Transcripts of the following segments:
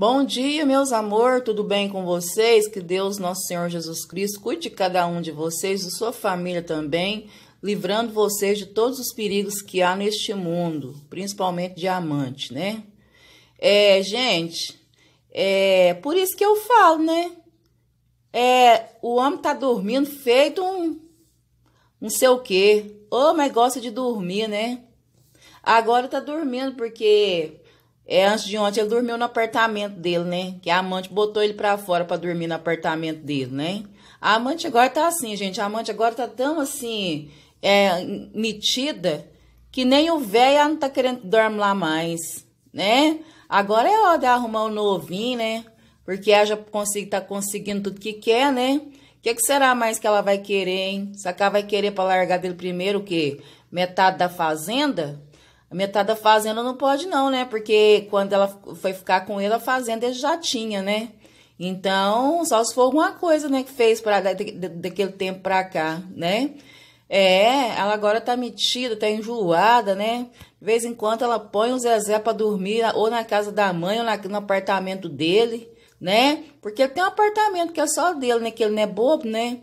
Bom dia, meus amor, tudo bem com vocês? Que Deus, nosso Senhor Jesus Cristo, cuide de cada um de vocês, de sua família também, livrando vocês de todos os perigos que há neste mundo, principalmente diamante, né? É, gente, é por isso que eu falo, né? É, o homem tá dormindo feito um não sei o quê. Ô, mas gosta de dormir, né? Agora tá dormindo porque é, antes de ontem ele dormiu no apartamento dele, né? Que a amante botou ele pra fora pra dormir no apartamento dele, né? A amante agora tá assim, gente. A amante agora tá tão assim, é, metida, que nem o velho não tá querendo dormir lá mais, né? Agora é hora de arrumar um novinho, né? Porque ela já consegue, tá conseguindo tudo que quer, né? O que, que, será mais que ela vai querer, hein? Sacar vai querer pra largar dele primeiro o quê? Metade da fazenda? A metade da fazenda não pode, não, né? Porque quando ela foi ficar com ele, a fazenda ele já tinha, né? Então, só se for alguma coisa, né, que fez pra, da, daquele tempo pra cá, né? É, ela agora tá metida, tá enjoada, né? De vez em quando ela põe o Zezé pra dormir ou na casa da mãe ou na, no apartamento dele, né? Porque tem um apartamento que é só dele, né? Que ele não é bobo, né?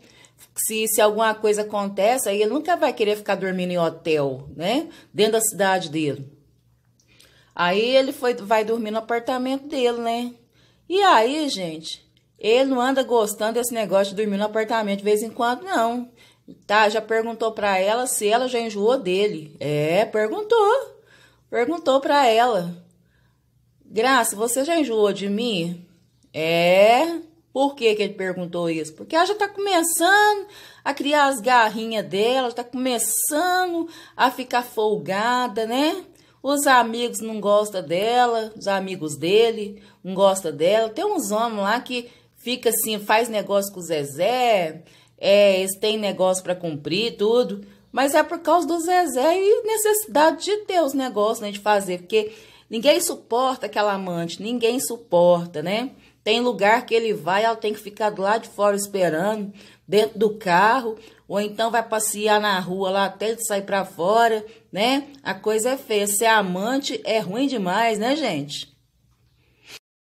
se, se alguma coisa acontece, aí ele nunca vai querer ficar dormindo em hotel, né? Dentro da cidade dele. Aí ele foi, vai dormir no apartamento dele, né? E aí, gente, ele não anda gostando desse negócio de dormir no apartamento de vez em quando, não. Tá, já perguntou para ela se ela já enjoou dele. É, perguntou. Perguntou para ela. Graça, você já enjoou de mim? É, por que, que ele perguntou isso? Porque ela já está começando a criar as garrinhas dela, está começando a ficar folgada, né? Os amigos não gostam dela, os amigos dele não gostam dela. Tem uns homens lá que fica assim, faz negócio com o Zezé, é, eles têm negócio para cumprir, tudo. Mas é por causa do Zezé e necessidade de ter os negócios, né, de fazer. Porque ninguém suporta aquela amante, ninguém suporta, né? Tem lugar que ele vai, ela tem que ficar do lado de fora esperando, dentro do carro, ou então vai passear na rua lá até ele sair para fora, né? A coisa é feia. Ser amante é ruim demais, né, gente?